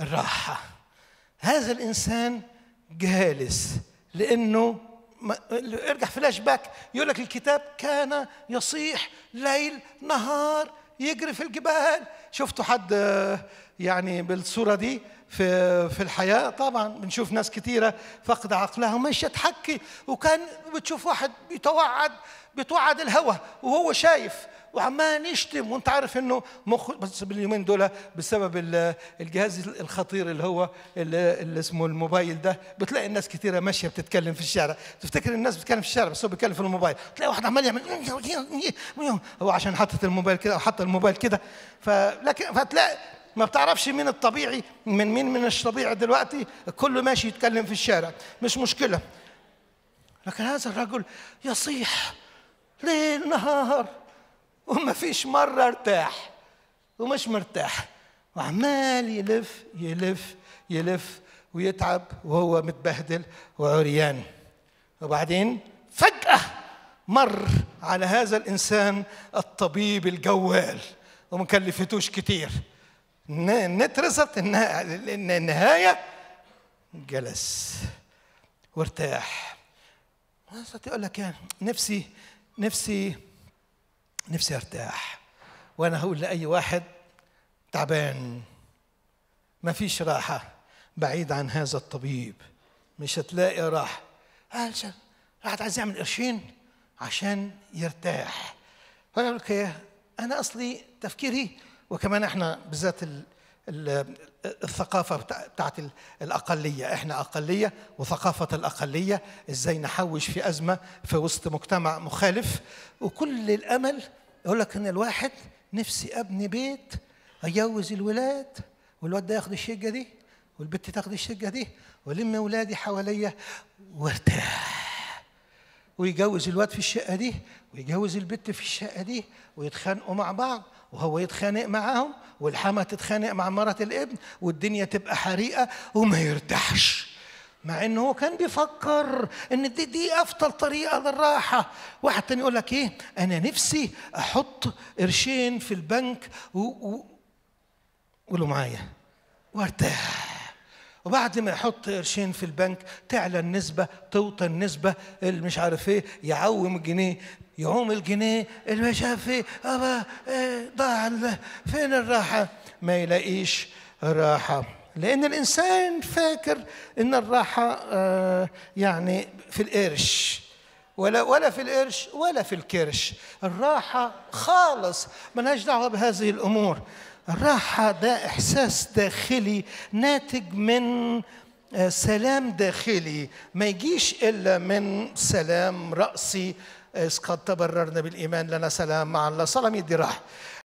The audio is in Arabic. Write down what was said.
الراحه هذا الانسان جالس لانه ارجع فلاش باك يقول لك الكتاب كان يصيح ليل نهار يجري في الجبال شفتوا حد يعني بالصورة دي في في الحياة طبعا بنشوف ناس كثيرة فقد عقلها وماشية تحكي وكان بتشوف واحد بيتوعد بيتوعد الهوى وهو شايف وعمال يشتم وانت عارف انه مخ بس باليومين دول بسبب الجهاز الخطير اللي هو اللي اسمه الموبايل ده بتلاقي الناس كثيره ماشيه بتتكلم في الشارع تفتكر الناس بتتكلم في الشارع بس هو بيتكلم في الموبايل تلاقي واحد عمال يعمل هو عشان حاطط الموبايل كده او حط الموبايل كده فلكن فتلاقي ما بتعرفش مين الطبيعي من مين من الطبيعي دلوقتي كله ماشي يتكلم في الشارع مش مشكله لكن هذا الرجل يصيح ليل نهار وما فيش مرة ارتاح ومش مرتاح وعمال يلف يلف يلف ويتعب وهو متبهدل وعريان وبعدين فجأة مر على هذا الإنسان الطبيب الجوال وما كلفتوش كتير نترست النهاية جلس وارتاح يقول لك إيه؟ نفسي نفسي نفسي ارتاح وانا هقول لاي واحد تعبان ما فيش راحه بعيد عن هذا الطبيب مش هتلاقي راحه قال قاعد عايز يعمل قرشين عشان يرتاح وانا اقول لك إيه، انا اصلي تفكيري وكمان احنا بالذات الثقافة بتاعت الأقلية إحنا أقلية وثقافة الأقلية إزاي نحوش في أزمة في وسط مجتمع مخالف وكل الأمل يقول لك إن الواحد نفسي أبني بيت أجوز الولاد والواد ده ياخد الشقة دي والبت تاخد الشقة دي ولم ولادي حواليا وارتاح ويجوز الواد في الشقة دي ويجوز البت في الشقة دي ويتخانقوا مع بعض وهو يتخانق معاهم والحما تتخانق مع مرة الابن والدنيا تبقى حريقة وما يرتاحش مع انه هو كان بيفكر ان دي دي افضل طريقه للراحه واحد تاني يقول لك ايه انا نفسي احط قرشين في البنك و... و... ولو معايا وارتاح وبعد ما يحط قرشين في البنك تعلى النسبة توطى النسبة اللي مش عارف ايه يعوم الجنيه يعوم الجنيه اللي مش عارف ايه أبا إيه، ضاع فين الراحة ما يلاقيش راحة لأن الإنسان فاكر إن الراحة آه، يعني في القرش ولا ولا في القرش ولا في الكرش الراحة خالص ما دعوة بهذه الأمور الراحة ده إحساس داخلي ناتج من آه، سلام داخلي ما يجيش إلا من سلام رأسي إذ قد تبررنا بالإيمان لنا سلام مع الله صلاة يدي راحة